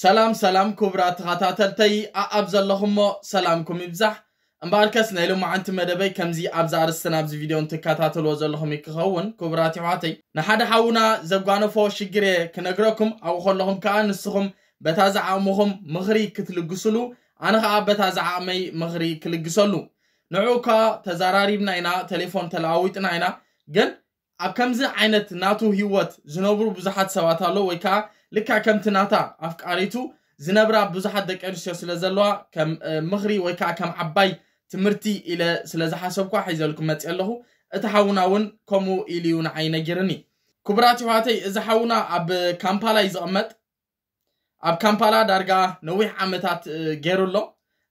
ሰላም ሰላም ክቡራት ተኸታተልተይ ኣብ ዘለኹሞ ሰላምኩም ይብዛሕ እምበኣር ከስ ናይ ሎመዓንቲ መደበይ ከምዚ ኣብዛ ኣርስትን ኣብዚ ቪድዮ እንትከታተልዎ ዘለኹም ይክኸውን ክቡራት ይሕዋተይ ንሓደ ሓውና ዘጓነፎ ሽግር እየ ክነግረኩም ኣብኡ ከለኹም ከዓ ንስኹም በታ ዝዓቕምኹም ምኽሪ ክትልግስሉ ኣነ ከዓ በታ ዝዓቕመይ ምኽሪ ክልግሰሉ ንዑ ከዓ ተዘራሪብና ኢና ቴሌፎን ተለኣዊጥና ኢና ግን ኣብ ከምዚ ዓይነት ናቱ ሂወት ዝነብሩ ብዙሓት ሰባት ኣለዉ ወይ ከዓ ልክዕ ከምቲ ናታ ኣፍቃሪቱ ዝነብራ ብዙሓት ደቂ ኣንስትዮ ስለ ዘለዋ ከም ምኽሪ ወይ ከዓ ከም ዓባይ ትምህርቲ ኢለ ስለ ዝሓሰብኳ ሒዘልኩም መፅእ ኣለኹ እቲ ሓውና እውን ከምኡ ኢሉ እዩ ንዓይ ነጊርኒ ክቡራት ይዋተይ እዚ ሓውና ኣብ ካምፓላ እዩ ዝቕመጥ ኣብ ካምፓላ ዳርጋ ነዊሕ ዓመታት ገይሩሎ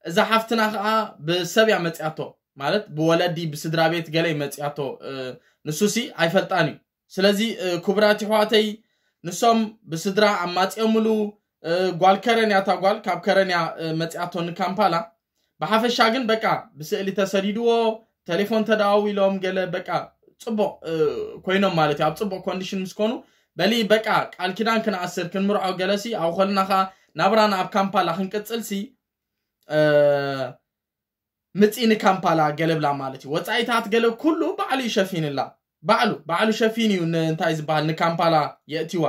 እዛ ሓፍትና ከዓ ብሰብ እያ መፅያቶ ማለት ብወለዲ ብስድራ ቤት ገለ መፅያቶ ንሱ ሲ ኣይፈልጣን እዩ ስለዚ ክቡራት ይሕዋተይ ንሶም ብስድራ ኣማፅኦምሉ ጓል ከረንያ እታ ጓል ካብ ከረንያ መፅያቶ ንካምፓላ ብሓፈሻ ግን በቃ ብስእሊ ተሰዲድዎ ቴሌፎን ተዳዊ ኢሎም ገለ በቃ ፅቡቅ ኮይኖም ማለት እዩ ኣብ ፅቡቅ ኮንዲሽን ምስኮኑ በሊ በቃ ቃል ኪዳን ክንኣስር ክንምርዖ ገለሲ ኣብ ኮልና ከዓ ናብራና ኣብ ካምፓላ ክንቅፅልሲ ምፂን ካምፓላ ገለብላ ማለት እዩ ወፃኢታት ገለብ ኩሉ ባዕሉ ይሸፊንላ ባዕሉ ባዕሉ ሸፊን እዩ እንታይ ዝበሃል ንካምፓላ የእትዋ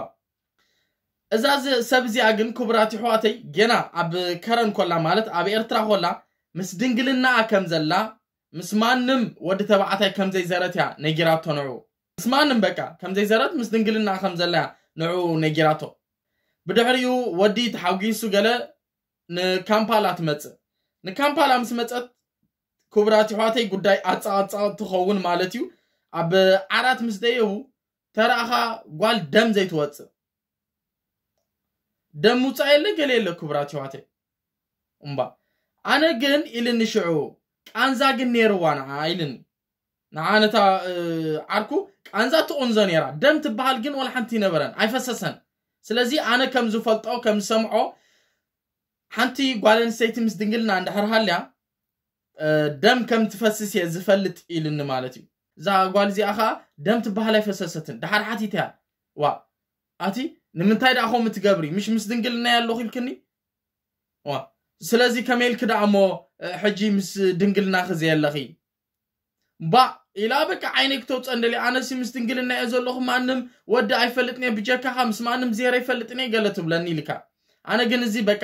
እዛ ሰብ እዚኣ ግን ክቡራት ይሕዋተይ ገና ኣብ ከረን ኮላ ማለት ኣብ ኤርትራ ኮላ ምስ ድንግልናኣ ከም ዘላ ምስ ማንም ወዲ ተባዕታይ ከምዘይዘረት እያ ነጊራቶ ንዑ ምስ ማንም በቃ ከምዘይዘረት ምስ ድንግልና ከም ዘላ ያ ንዑ ነጊራቶ ብድሕሪኡ ወዲ ተሓጒሱ ገለ ንካምፓላ ትመፅእ ንካምፓላ ምስ መፀት ክቡራት ኣሕዋተይ ጉዳይ ኣፀቃፀቕ ትኸውን ማለት እዩ ኣብ ዓራት ምስ ደየቡ ተረእኻ ጓል ደም ዘይትወፅእ ደም ምውፃእ የለ ገለ የለ ክቡራት ኣሕዋተይ እምባ ኣነ ግን ኢልኒ ሽዑ ቃንዛ ግን ነይርዋ ንዓ ኢልኒ ንዓነታ ዓርኩ ቃንዛ ትቆንዞ ነይራ ደም ትበሃል ግን ወላ ሓንቲ ይነበረን ኣይፈሰሰን ስለዚ ኣነ ከም ዝፈልጦ ከም ዝሰምዖ ሓንቲ ጓል ኣንስተይቲ ምስ ድንግልና እንዳሕርሃልያ ደም ከምትፈስስ እየ ዝፈልጥ ኢልኒ ማለት እዩ እዛ ጓል እዚኣ ከዓ ደም ትበሃል ኣይፈሰሰትን ድሓር ሓቲት እያ ዋ ኣቲ ንምንታይ ደኣ ኸም እትገብሪ ምሽ ምስ ድንግልና ኣለኹ ኢልክኒ ዋ ስለዚ ከመይ ኢልክ ዳኣ እሞ ሕጂ ምስ ድንግልና ክዘየ ኣለኺ ባ ኢላ በቂ ዓይነይ ክተውፀ ክተውፀንደል ኣነሲ ምስ ድንግልና እየ ዘለኹ ማንም ወዲ ኣይፈልጥኒ ብጀካካ ምስ ማንም ዜር ኣይፈልጥኒ ገለ ትብለኒ ኢልካ ኣነ ግን እዚ በቃ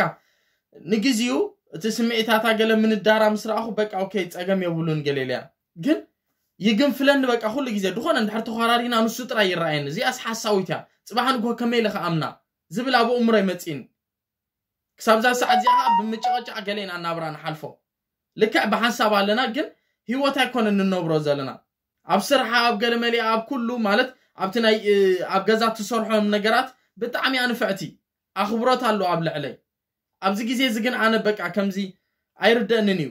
ንግዜኡ እቲ ስምዒታታ ገለ ምንዳራም ስረኣኹ በቃ ኦኬ ፀገም የብሉን ገሌልያ ግን ይግንፍለኒ በቃ ኩሉ ግዜ ድኾነ እንድሕር ተኸራሪና ንሱ ጥራይ ይረኣየኒ እዚኣስ ሓሳዊት እያ ፅባሕ ንግሆ ከመይ ኢለ ከኣምና ዝብል ኣብ እሙሮ ይመፂን ክሳብዛ ሰዓት እዚኣ ከዓ ብምጭቕጫቕ ገሌና እናብራ ንሓልፎ ልክዕ ብሓንሳብ ኣለና ግን ሂወት ኣይኮነ ንነብሮ ዘለና ኣብ ስራሕ ኣብ ገለ መሊኣ ኣብ ኩሉ ማለት ኣብቲ ናይ ኣብ ገዛ ትሰርሖም ነገራት ብጣዕሚ ኣንፍዕቲ ኣኽብሮት ኣለዎ ኣብ ልዕለይ ኣብዚ ግዜ እዚ ግን ኣነ በቃ ከምዚ ኣይርደአንን እዩ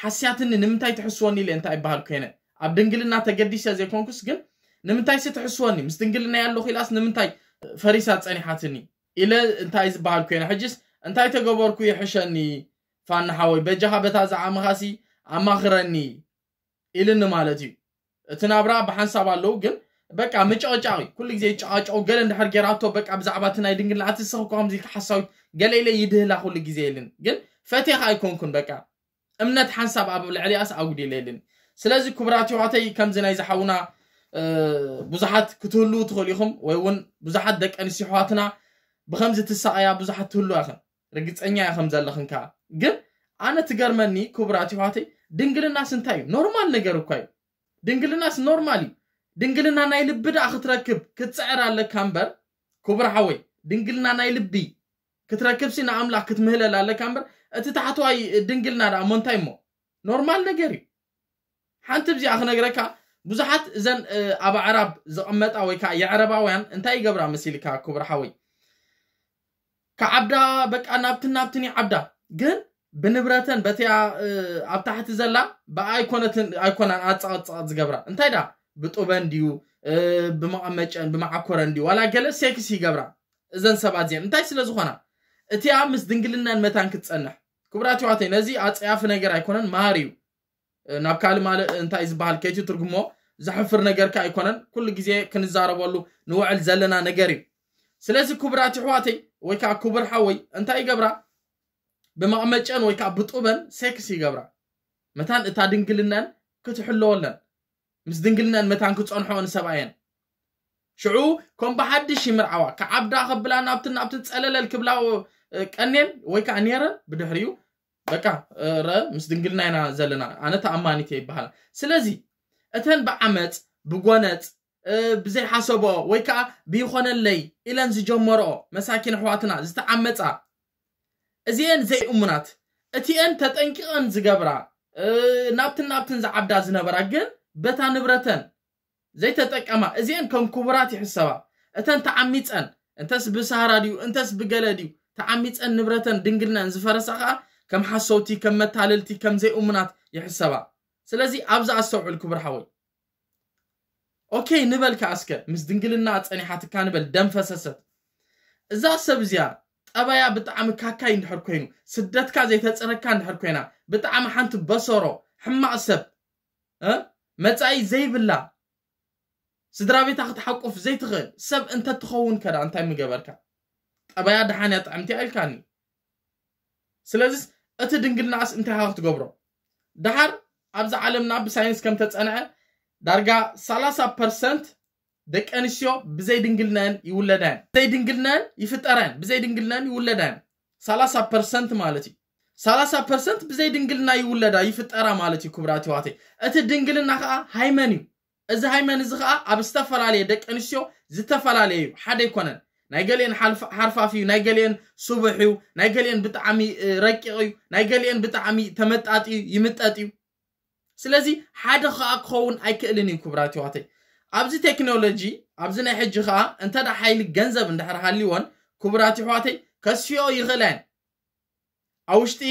ሓስያትኒ ንምንታይ ትሕስወኒ ኢለ እንታይ ይበሃል ኮይነ ኣብ ድንግልና ተገዲሰ ዘይኮንኩስ ግን ንምንታይ ትሕስወኒ ምስ ድንግልና ያለኹ ኢላስ ንምንታይ ፈሪሳ ፀኒሓትኒ ኢለ እንታይ ዝበሃል ኮይነ ሕጅስ እንታይ ተገበርኩ ይሕሸኒ ፋናሓ ወይ በጃኻ በታ ዝዓመኻሲ ኣማኽረኒ ኢልኒ ማለት እዩ እቲ ናብራ ብሓንሳብ ኣለው ግን በቃ ምጨቕጫቕ ኩሉ ግዜ ጨቃጨቁ ገለ እንድሕር ጌራቶ በቃ ብዛዕባ እቲ ናይ ድንግልና ኣትስኽ ከምዚ ሓሳዊት قال إلي يده لا خل جزيلن قال فتي خاي كونكن بقى أمنت حنسب أبو العلي أس أودي ليلن سلازي كبراتي وعتي كم زنا يزحونا آه، بزحات كتولو تخليهم ويون بزحات دك أنسي حواتنا بخمزة الساعة بزحات تولو أخن رجعت أني يا خمزة لخن كا قل أنا تجرمني كبراتي وعتي دنقل الناس انتايو نورمال نجرو كايو دنقل الناس نورمالي دنقلنا ناي لب أخت ركب كتسعر على كامبر كبر حوي دنقلنا ناي لبي ክትረክብሲና ንኣምላኽ ክትምህለል ኣለካ እምበር እቲ ታሕተዋይ ድንግልና ዳ ሞንታይ እሞ ኖርማል ነገር እዩ ሓንቲ ብዚኣ ክነግረካ ብዙሓት እዘን ኣብ ኣዕራብ ዝቐመጣ ወይ ከዓ የዕረባውያን እንታይ ይገብራ መሲልካ ክቡር ሓወይ ከዓብዳ በቃ ናብትን ናብትን ይዓብዳ ግን ብንብረተን በቲያ ኣብ ታሕቲ ዘላ ብኣይኮነትን ኣይኮናን ኣፀቐፀቐት ዝገብራ እንታይ ዳ ብጡበን ድዩ ብመቐመጨን ብመዓኮረን ድዩ ዋላ ገለ ሴክስ ይገብራ እዘን ሰባት እዚአን እንታይ ስለ ዝኾና እቲ ኣብ ምስ ድንግልናን መታን ክትፀንሕ ክቡራት ዋተይ ነዚ ኣፅያፍ ነገር ኣይኮነን ማሃር እዩ ናብ ካልእ ማለ እንታይ ዝበሃል ከይቱ ትርጉሞ ዘሕፍር ነገርካ ኣይኮነን ኩሉ ግዜ ክንዛረበሉ ንውዕል ዘለና ነገር እዩ ስለዚ ክቡራት ኣሕዋተይ ወይ ከዓ ክቡር ሓወይ እንታይ ይገብራ ብመቕመጨን ወይ ከዓ ብጡበን ሴክስ ይገብራ መታን እታ ድንግልናን ክትሕለወለን ምስ ድንግልናን መታን ክፀንሖን ሰብኣየን ሽዑ ከም ብሓድሽ ይምርዓዋ ከዓብዳ ከብላ ናብትን ናብትን ፀለለል ክብላ كأنين ويك أنيرن بدهريو بقى را مسدنجلنا هنا زلنا أنا تأماني تي بحال سلازي أتن بعمت بقونت بزي حسبه ويكا بيخون اللي إلان زي جمرو مساكين حواتنا زي تعمتا زيان زي أمنات أتيان تتنكيان زي قبرا نابتن نابتن زي عبدا زي نبراجن بتا نبرتن زي تتكأما زيان كم كبرات يحسبا أتن تعميتن انتس بسهرة انتس بقلة ተዓሚፀን ንብረተን ድንግልናን ዝፈረሳ ከዓ ከም ሓሶውቲ ከም መታለልቲ ከም ዘይእሙናት ይሕሰባ ስለዚ ኣብዛ ኣስተውዕል ክብርሓ ወይ ኦኬ ንበል ከኣስከ ምስ ድንግልና ፀኒሓትካ ንበል ደም ፈሰሰት እዛ ሰብ እዚኣ ጠባያ ብጣዕሚ ካካይ እንድሕር ኮይኑ ስደትካ ዘይተፅረካ እንድሕር ኮይና ብጣዕሚ ሓንቲ በሰሮ ሕማቅ ሰብ መፃኢ ዘይብላ ስድራ ቤታ ክትሓቁፍ ዘይትኽእል ሰብ እንተትኸውን ከዳ እንታይ ምገበርካ ጠበያ ድሓን እያ ጣዕምቲ ኣይልካኒ ስለዚ እቲ ድንግልናኣስ እንታይ ካ ክትገብሮ ድሓር ኣብዚ ዓለምና ብሳይንስ ከም ተፀንዐ ዳርጋ 30 ፐርሰንት ደቂ ኣንስትዮ ብዘይ ድንግልናን ይውለዳን ብዘይ ድንግልናን ይፍጠረን ብዘይ ድንግልናን ይውለዳን 30 ፐርሰንት ማለት እዩ 30 ፐርሰንት ብዘይ ድንግልና ይውለዳ ይፍጠራ ማለት እዩ ክቡራት ኣሕዋተይ እቲ ድንግልና ከዓ ሃይመን እዩ እዚ ሃይመን እዚ ከዓ ኣብ ዝተፈላለየ ደቂ ኣንስትዮ ዝተፈላለየ እዩ ሓደ ኣይኮነን ናይ ገሊአን ሓርፋፊ እዩ ናይ ገሊአን ስቡሕ እዩ ናይ ገሊአን ብጣዕሚ ረቂቕ እዩ ናይ ገሊአን ብጣዕሚ ተመጣጢ እዩ ይምጠጥ እዩ ስለዚ ሓደ ከዓ ክኸውን ኣይክእልን እዩ ክቡራት ኣሕዋተይ ኣብዚ ቴክኖሎጂ ኣብዚ ናይ ሕጂ ከዓ እንተዳ ሓይሊ ገንዘብ እንድሕር ሃልይዎን ክቡራት ኣሕዋተይ ከስፊኦ ይኽእለን ኣብ ውሽጢ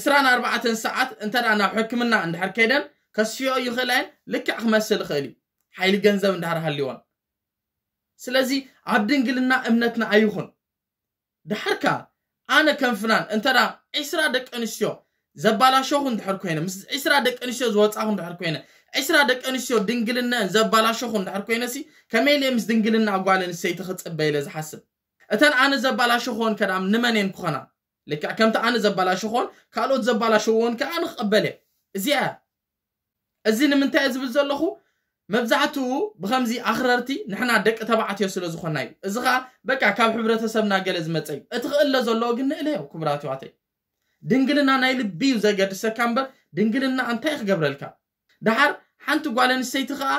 24 ሰዓት እንተዳ ናብ ሕክምና እንድሕር ከይደን ከስፊኦ ይኽእለን ልክዕ ክመስል ይኽእል እዩ ሓይሊ ገንዘብ እንድሕር ሃልይዎን ስለዚ ኣብ ድንግልና እምነትና ኣይኹን ድሕርካ ኣነ ከንፍናን ፍናን እንተዳ ዒስራ ደቂ ኣንስትዮ ዘባላሸኹ እንድሕር ኮይነ ምስ ዒስራ ደቂ ኣንስትዮ ዝወፃኹ እንድሕር ኮይነ ዒስራ ደቂ ኣንስትዮ ድንግልነአን ዘባላሸኹ እንድሕር ኮይነሲ ከመይ ልየ ምስ ድንግልና ጓል ኣንስተይቲ ክፅበ ኢለ ዝሓስብ እተን ኣነ ከዳ ንመን እየን ክኾና ልክዕ ከምቲ ኣነ ዘባላሸኽዎን ካልኦት ዘባላሸዎን ከዓ ንክቕበል እየ እዚኣ እዚ ንምንታይ ዝብል ዘለኹ መብዛሕትኡ ብከምዚ ኣኽረርቲ ንሕና ደቂ ተባዕትዮ ስለ ዝኾና እዩ እዚ ከዓ በቃ ካብ ሕብረተሰብና ገለ ዝመፀ እዩ እቲ ክእለ ዘለዎ ግን ንእለዮ ክቡራት ኣሕዋተይ ድንግልና ናይ ልቢ እዩ ዘገድሰካ እምበር ድንግልና እንታይ ክገብረልካ ድሓር ሓንቲ ጓል ኣንስተይቲ ከዓ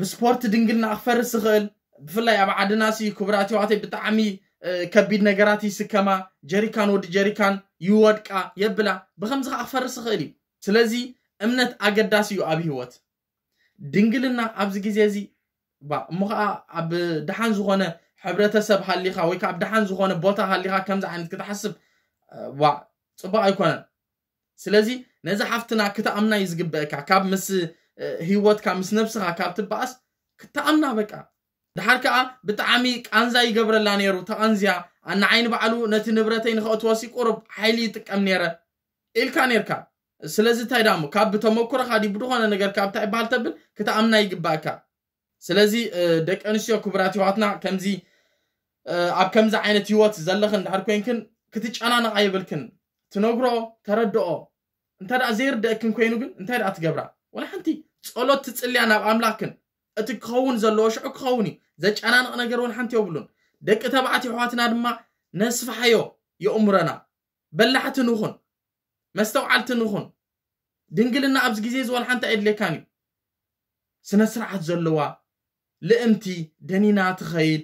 ብስፖርት ድንግልና ክፈርስ ዝኽእል ብፍላይ ኣብ ዓድና ሲ ክቡራት ኣሕዋተይ ብጣዕሚ ከቢድ ነገራት ይስከማ ጀሪካን ወዲ ጀሪካን ይወድቃ የብላ ብከምዚ ከዓ ክፈርስ ዝኽእል እዩ ስለዚ እምነት ኣገዳሲ እዩ ኣብ ሂወት ድንግልና ኣብዚ ግዜ እዚ እሞ ከዓ ኣብ ድሓን ዝኮነ ሕብረተሰብ ሃሊካ ወይ ከዓ ኣብ ድሓን ዝኮነ ቦታ ሃሊካ ከምዚ ዓይነት ክትሓስብ ፅቡቅ ኣይኮነን ስለዚ ነዚ ሓፍትና ክተኣምና እዩ ዝግበአካ ካብ ምስ ሂወትካ ምስ ነብስካ ካብ ትበኣስ ክተኣምና በቃ ድሓር ከዓ ብጣዕሚ ቃንዛ ይገብረላ ነይሩ ተቐንዝያ ንዓይኒ በዕሉ ነቲ ንብረተይ ንክእትወሲ ቁርብ ሓይሊ ይጥቀም ነረ ኢልካ ነርካ ስለዚ እንታይ ዳሞ ካብ ብተመኩረካ ዲ ብድኮነ ነገር ካብ እንታይ ይበሃል ተብል ክተኣምና ይግባእካ ስለዚ ደቂ ኣንስትዮ ክቡራት ኣሕዋትና ከምዚ ኣብ ከምዚ ዓይነት ሂወት ዘለኽን ድሓር ኮይንክን ክትጨናነቃ ኣይብልክን ትነግሮ ተረድኦ እንታይ ደኣ ዘይርድአክን ኮይኑ ግን እንታይ ደኣ ትገብራ ወላ ሓንቲ ፀሎት ትፅልያ ናብ ኣምላክን እቲ ክኸውን ዘለዎ ሽዑ ክኸውን እዩ ዘጨናንቕ ነገር እውን ሓንቲ የብሉን ደቂ ተባዕትዮ ኣሕዋትና ድማ ነስፋሓዮ የእምረና በላሕቲ ንኹን መስተውዓልቲ ንኹን ድንግልና ኣብዚ ግዜ ዝበል ሓንቲ ኣየድልየካን እዩ ስነ ስርዓት ዘለዋ ልእምቲ ደኒና ትኸይድ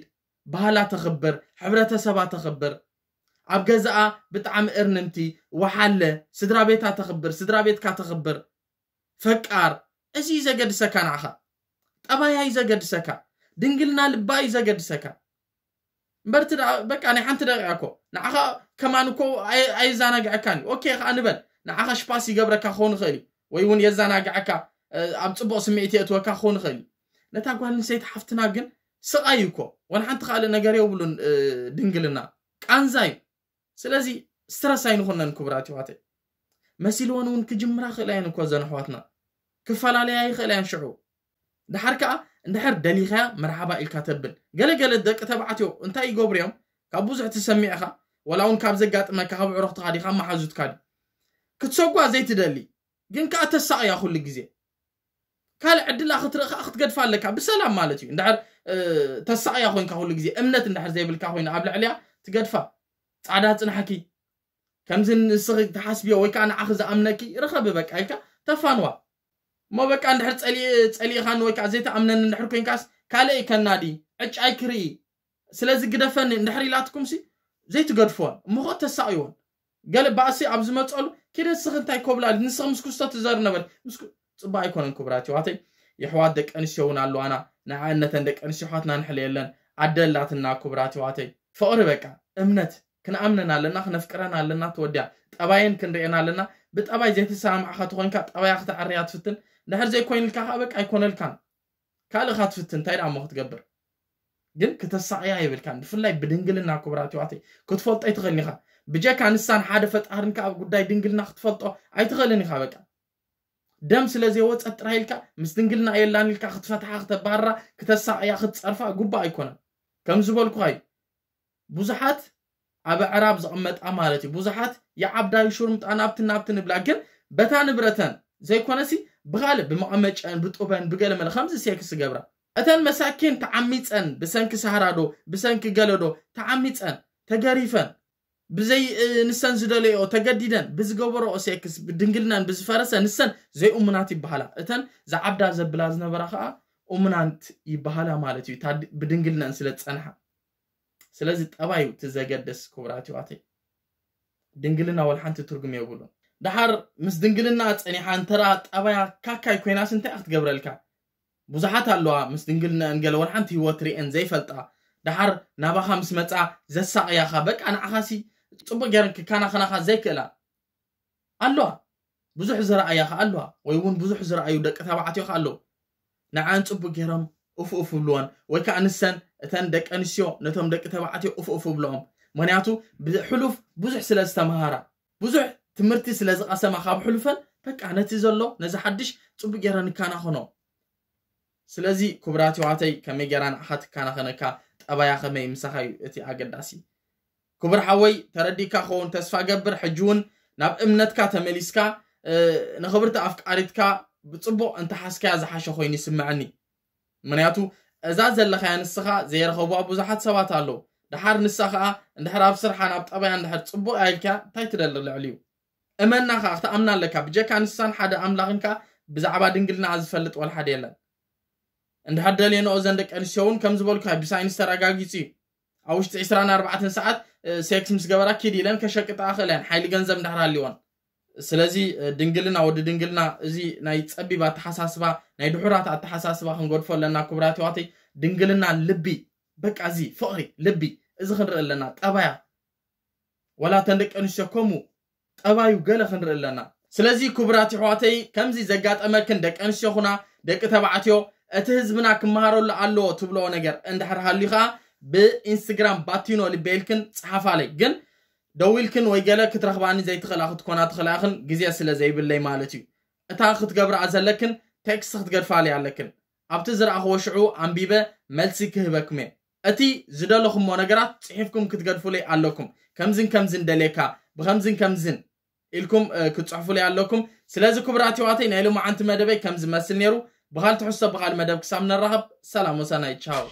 ባህላ ተኽብር ሕብረተሰባ ተኽብር ኣብ ገዛኣ ብጣዕሚ እርንምቲ ወሓለ ስድራ ቤታ ተኽብር ስድራ ቤትካ ተኽብር ፈቃር እዚ ዘገድሰካ ንዓኻ ጠባያ ጠባያይ ዘገድሰካ ድንግልና ልባ እዩ ዘገድሰካ እምበርቲ በቃ ናይ ሓንቲ ደቂቃ ንዓኻ ከማን ኮ ኣይዛናግዐካን እዩ ኦኬ ከዓ ንበል ንዓኻ ሽፓስ ይገብረካ ክኸውን ይኽእል እዩ ወይ እውን የዘናግዐካ ኣብ ፅቡቅ ስምዒት የእትወካ ክኸውን ይኽእል እዩ ነታ ጓል ኣንሰይቲ ሓፍትና ግን ስቃይ እዩ ኮ ወን ሓንቲ ካልእ ነገር የብሉን ድንግልና ቃንዛ እዩ ስለዚ ስትረስ ኣይንኮነን ክቡራት ይዋተይ መሲልዎን እውን ክጅምራ ክእል እየን እኮ ዘን ኣሕዋትና ክፈላለያ ይኽእል እየን ሽዑ ድሓር ከዓ እንድሕር ደሊኻያ መርሓባ ኢልካ ተብል ገለገለ ደቂ ተባዕትዮ እንታይ ይገብሩ እዮም ካብ ብዙሕ ትሰሚዕኻ ወላ እውን ካብ ዘጋጥመካ ካብ ዕሮክትካ ዲካ መሓዙትካ ድ ክትሰጓ ዘይትደሊ ግን ከዓ ተሳቅያ ኩሉ ግዜ ካልእ ዕድል ክትርኢ ከዓ ክትገድፋ ኣለካ ብሰላም ማለት እዩ እንድሕር ተሳቅያ ኮይንካ ኩሉ ግዜ እምነት እንድሕር ዘይብልካ ኮይኑ ኣብ ልዕልያ ትገድፋ ፃዕዳ ፅናሕኪ ከምዚ ንስኺ ተሓስብዮ ወይ ከዓ ንዓኺ ዝኣምነኪ ርኸብ በቃ ኢልካ ተፋንዋ እሞ በቃ እንድሕር ፀሊእኻን ወይ ከዓ ዘይተኣምነኒ እንድሕር ኮይንካስ ካልእ ከናዲ ዕጫይ ክርኢ ስለዚ ግደፈኒ እንድሕር ኢላትኩምሲ ዘይትገድፍዎን እሞ ኸ ተሳቅይዎን ገለ ባእሲ ኣብ ዝመፀሉ ኬደ ንስኺ እንታይ ኮብላ ንስኺ ምስ ክስቶ ትዘር ነበረ ፅባ ኣይኮነን ክቡራት ኣሕዋተይ የሕዋት ደቂ ኣንስትዮ እውን ኣለዋና ንዓነተን ደቂ ኣንስትዮ ኣሕዋትና ንሕል የለን ኣደላትና ክቡራት ኣሕዋተይ ፍቕሪ በቃ እምነት ክንኣምነን ኣለና ክነፍቅረን ኣለና ትወድያ ጠባየን ክንርአን ኣለና ብጠባይ ዘይተሰማዕካ ትኮንካ ጠባያ ክትዓርያ ትፍትን ድሕር ዘይኮይንልካ ከዓ በቃ ኣይኮነልካን ካልእ ካ ትፍትን እንታይ ደኣ ሞ ክትገብር ግን ክተሳቅያ ይብልካን ብፍላይ ብድንግልና ክቡራት ኣሕዋተይ ክትፈልጦ ኣይትኽእልኒ ኢኻ ብጀካ ንሳን ሓደ ፈጣርን ኣብ ጉዳይ ድንግልና ክትፈልጦ ኣይትኽእልን ኢኻ በቃ ደም ስለ ዘይወፀ ጥራሕ ኢልካ ምስ ድንግልና የላን ኢልካ ክትፈትሓ ክተባሃራ ክተሳቅ ክትፀርፋ ጉባእ ኣይኮነን ከም እዩ ብዙሓት ኣብ ዕራብ ዝቕመጣ ማለት እዩ ብዙሓት የዓብዳዊ ሹርምጣ ናብቲ ናብቲ ንብላ ግን በታ ንብረተን ዘይኮነሲ ብካልእ ብመቐመጨን ብጡበን ብገለ መለ ከምዚ ሴክስ ዝገብራ እተን መሳኪን ተዓሚፀን ብሰንኪ ሳህራዶ ብሰንኪ ገለዶ ተዓሚፀን ተገሪፈን ብዘይ ንሰን ዝደለዮ ተገዲደን ብዝገበሮ ሴክስ ድንግልናን ብዝፈረሰ ንሰን ዘይ እሙናት ይበሃላ እተን ዝዓብዳ ዘብላ ዝነበራ ከዓ እሙናንት ይበሃላ ማለት እዩ ብድንግልናን ስለ ዝፀንሓ ስለዚ ጠባዩ እቲ ዘገደስ ክቡራት ኣሕዋተይ ድንግልና ወል ሓንቲ ትርጉም የብሉ ድሓር ምስ ድንግልና ፀኒሓ እንተራ ጠባያ ካካይ ኮይናስ እንታይ እ ክትገብረልካ ብዙሓት ኣለዋ ምስ ድንግልና እንገለ ወል ሓንቲ ሂወት ርአን ዘይፈልጣ ድሓር ናባኻ ምስ መፃ ዘሳቅያኻ በቃ ንዓኻሲ ፅቡቅ ጌርን ክካናኸናኻ ዘይክእላ ኣለዋ ብዙሕ ዝረኣያ ኸ ኣለዋ ወይ እውን ብዙሕ ዝረኣዩ ደቂ ተባዕትዮ ኸ ኣለዉ ንዓን ፅቡቅ ጌይሮም እፍኡፍ ይብልዎን ወይ ከዓ ንሰን እተን ደቂ ኣንስትዮ ነቶም ደቂ ተባዕትዮ እፍኡፍ ይብልኦም ምክንያቱ ብሕሉፍ ብዙሕ ስለ ዝተምሃራ ብዙሕ ትምህርቲ ስለ ዝቐሰማ ካብ ሕሉፈን በቃ ነቲ ዘሎ ነዚ ሓድሽ ፅቡቅ ጌረ ንካናኸኖ ስለዚ ክቡራት ዋተይ ከመይ ጌራ ንዓኻ ትካናኸነካ ጠባያ ኸመይ ምሳኻ እዩ እቲ ኣገዳሲ كبر حوي ترديكا خون تسفا قبر حجون ناب امنتكا تمليسكا اه نخبرتا افكارتكا بتصبو انت حاسكا زحاشه خوين يسمعني منياتو اذا زلخا نسخا ابو زحات سبات الله دحر نسخا اندحر ابسرحا ناب طبيا اندحر صبو ايلكا تاي تدلل لعليو امنا خا امنا لك بجك نسان حدا املاخنكا بزعبا دنجلنا ازفلط ولا يلا يلن اندحر دلينو زندك انشون كم زبلكا بساينس تراغاغيسي ኣብ ውሽጢ 24 ሰዓት ሴክስ ምስ ገበራ ኪድ ኢለን ከሸቅጣ ክእለን ሓይሊ ገንዘብ እንዳሕር ሃልይወን ስለዚ ድንግልና ወዲ ድንግልና እዚ ናይ ፀቢብ ኣተሓሳስባ ናይ ድሑራት ኣተሓሳስባ ክንገድፎ ኣለና ክቡራት ዋተይ ድንግልና ልቢ በቃ እዚ ፍቕሪ ልቢ እዚ ክንርኢ ኣለና ጠባያ ወላ ተን ደቂ ኣንስትዮ ከምኡ ጠባዩ ገለ ክንርኢ ኣለና ስለዚ ክቡራት ኣሕዋተይ ከምዚ ዘጋጠመክን ደቂ ኣንስትዮ ኩና ደቂ ተባዕትዮ እቲ ህዝብና ክመሃረሉ ኣለዎ ትብልኦ ነገር እንድሕር ሃልዩ ከዓ بإنستغرام باتينو لبيلكن صحف عليك جن دويلكن ويجلا كترخباني زي تخل أخد كون أدخل آخر جزية سلا زي بالله مالتي أتاخد قبر عزلكن تكس خد قرف علي علكن أبتزرع هو شعو عم بيبة ملسي كهبك مين أتي زدالكم مناجرات صحفكم كتقرفوا لي علكم كمزن كمزن دليكا بخمزن كمزن إلكم كتصحفوا لي علكم سلاز كبراتي واتي نايلو ما أنت مدبي كمزن مسل نيرو بخال تحسب بخال مدب كسام نرهب سلام وسناي تشاو